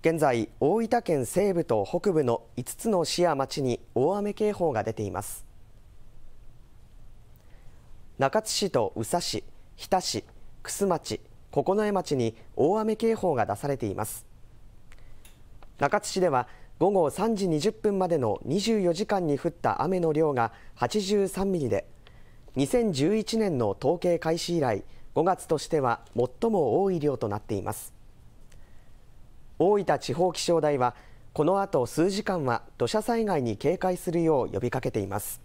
現在大分県西部と北部の5つの市や町に大雨警報が出ています中津市と宇佐市日田市玖珠町九重町に大雨警報が出されています中津市では午後3時20分までの24時間に降った雨の量が83ミリで2011年の統計開始以来5月としては最も多い量となっています大分地方気象台はこのあと数時間は土砂災害に警戒するよう呼びかけています。